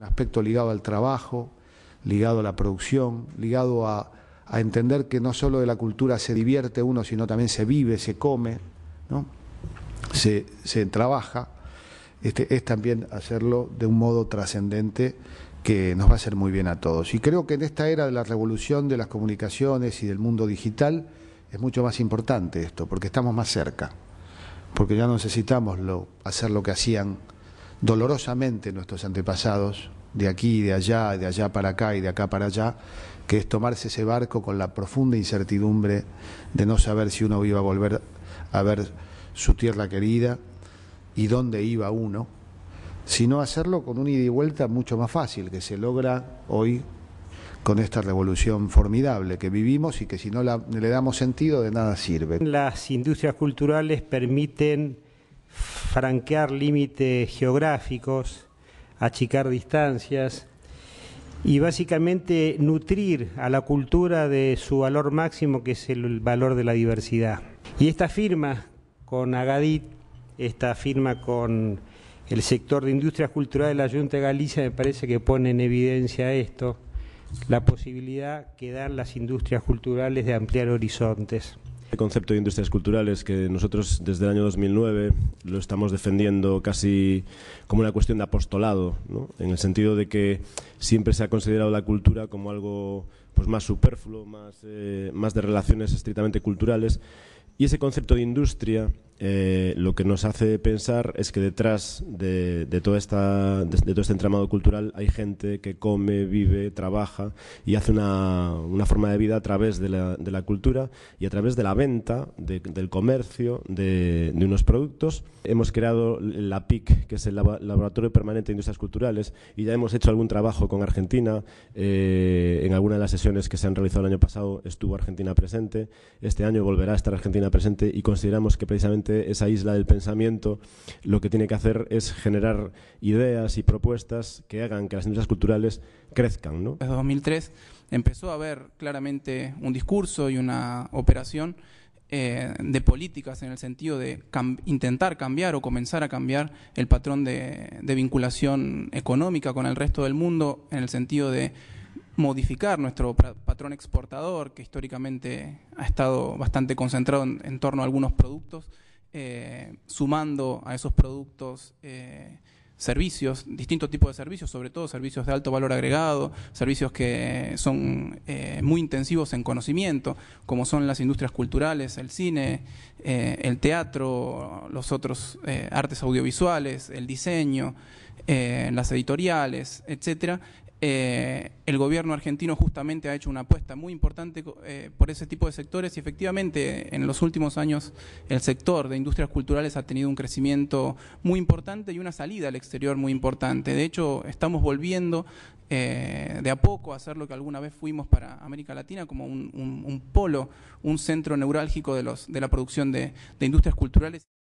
aspecto ligado al trabajo, ligado a la producción, ligado a, entender que no solo de la cultura se divierte uno, sino también se vive, se come, se, trabaja, este, es también hacerlo de un modo trascendente que nos va a hacer muy bien a todos. Y creo que en esta era de la revolución de las comunicaciones y del mundo digital es mucho más importante esto, porque estamos más cerca, porque ya no necesitamos hacer lo que hacían dolorosamente nuestros antepasados, de aquí y de allá, de allá para acá y de acá para allá, que es tomarse ese barco con la profunda incertidumbre de no saber si uno iba a volver a ver su tierra querida y dónde iba uno, sino hacerlo con un ida y vuelta mucho más fácil, que se logra hoy con esta revolución formidable que vivimos y que si no le damos sentido de nada sirve. Las industrias culturales permiten franquear límites geográficos, achicar distancias y básicamente nutrir a la cultura de su valor máximo que es el valor de la diversidad. Y esta firma con Agadit, esta firma con el sector de industrias culturales de la Junta de Galicia me parece que pone en evidencia esto, la posibilidad que dan las industrias culturales de ampliar horizontes. El este concepto de industrias culturales que nosotros desde el año 2009 lo estamos defendiendo casi como una cuestión de apostolado, ¿no? en el sentido de que siempre se ha considerado la cultura como algo pues, más superfluo, más, eh, más de relaciones estrictamente culturales, y ese concepto de industria eh, lo que nos hace pensar es que detrás de, toda esta, todo este entramado cultural hay gente que come, vive, trabaja y hace una, forma de vida a través de la, cultura y a través de la venta, del comercio, de, unos productos. Hemos creado la PIC, que es el Laboratorio Permanente de Industrias Culturales, y ya hemos hecho algún trabajo con Argentina. Eh, en alguna de las sesiones que se han realizado el año pasado estuvo Argentina presente. Este año volverá a estar Argentina presente y consideramos que precisamente esa isla del pensamiento lo que tiene que hacer es generar ideas y propuestas que hagan que las industrias culturales crezcan. ¿no? Desde 2003 empezó a haber claramente un discurso y una operación eh, de políticas en el sentido de intentar cambiar o comenzar a cambiar el patrón de, vinculación económica con el resto del mundo, en el sentido de modificar nuestro patrón exportador, que históricamente ha estado bastante concentrado en torno a algunos productos, eh, sumando a esos productos eh, servicios, distintos tipos de servicios, sobre todo servicios de alto valor agregado, servicios que son eh, muy intensivos en conocimiento, como son las industrias culturales, el cine, el teatro, los otros artes audiovisuales, el diseño, las editoriales, etcétera, eh, el gobierno argentino justamente ha hecho una apuesta muy importante eh, por ese tipo de sectores y efectivamente en los últimos años el sector de industrias culturales ha tenido un crecimiento muy importante y una salida al exterior muy importante. De hecho, estamos volviendo eh, de a poco a hacer lo que alguna vez fuimos para América Latina como un, polo, un centro neurálgico de, la producción de industrias culturales.